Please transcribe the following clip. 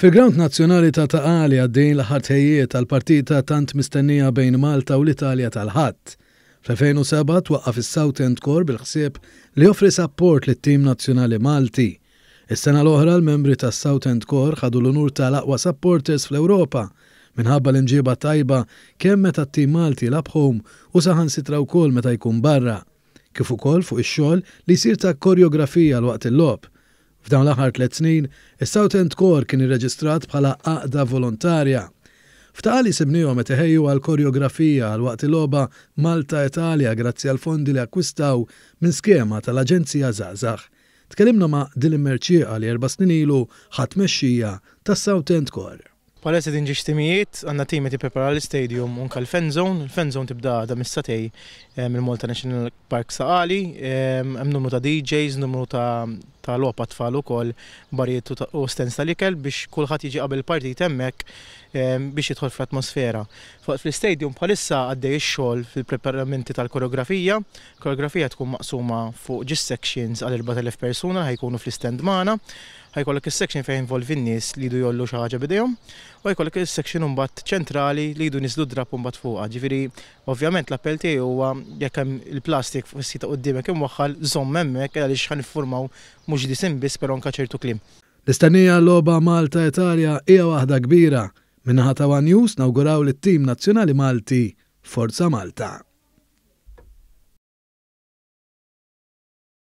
Fil-ground nazzjonali ta' taqali għaddejn l-ħartħejiet tal partita tant mistennija bejn Malta u l-Italja tal-ħadd. Fl-2007 twaqqaf is-South End Corp bil-ħsieb li joffri support lit tim nazzjonali Malti. Is-sena l-oħra l-membri tas South End Corp ħadu l-unur tal-aqwa supporters fl-Ewropa minħabba l-imġiba tajba kemm meta t-tim Malti labħom u saħan sitra wkoll meta jkun barra, kif ukoll fuq ix-xogħol li jsir ta' koreografija l-waqt il-lob F'dawn l-aħħar tliet snin, is-Southend Core kien irreġistrat bħala aqda volontarja. F'taqali sibnijom teħeju għal koreografija għal waqt loba Malta Italja grazzi għal fondi li akkwistaw minn skema tal-Aġenzija Zazax. Tkellimna ma' Dilim Merċieqa li erba' snin ilu ħadd mexxija tas-Southend Core. Palessa din ġiġtimijiet, għanna tim ti prepara l-stadium unka l-fan zone, l-fan zone tibda da Satej eh, mill-Malta National Park Saqali, eh, hemm numru ta' DJs, numru ta' tal-lopa tfal ukoll barietu u stens tal-ikel biex kulħadd jiġi qabel partit hemmhekk biex jidħol fl-atmosfera. Fuq fl-istadium bħalissa għaddej xol xogħol fil-preparamenti tal-koreografija. Koreografija tkun maqsuma fuq ġis sections għal 4000 persuna ħajkunu fl stand mana, Ħajkollok is-section fejn involvi n-nies li jdu jollu xi ħaġa u jkollok is-section mbagħad ċentrali li jdu nislu drab mbagħad fuqha. Ġifiri, ovvjament l-appell tiegħi huwa jekk hemm il-plastik fuq is-sita qudiemek imwaħħal żomm hemmhekk għaliex ħanifformaw mhux disin biss però anke ċertu klim. L-istennija l-loba Malta Italja hija waħda kbira Minnaħat ta' News nawguraw l-tim nazzjonali Malti Forza Malta.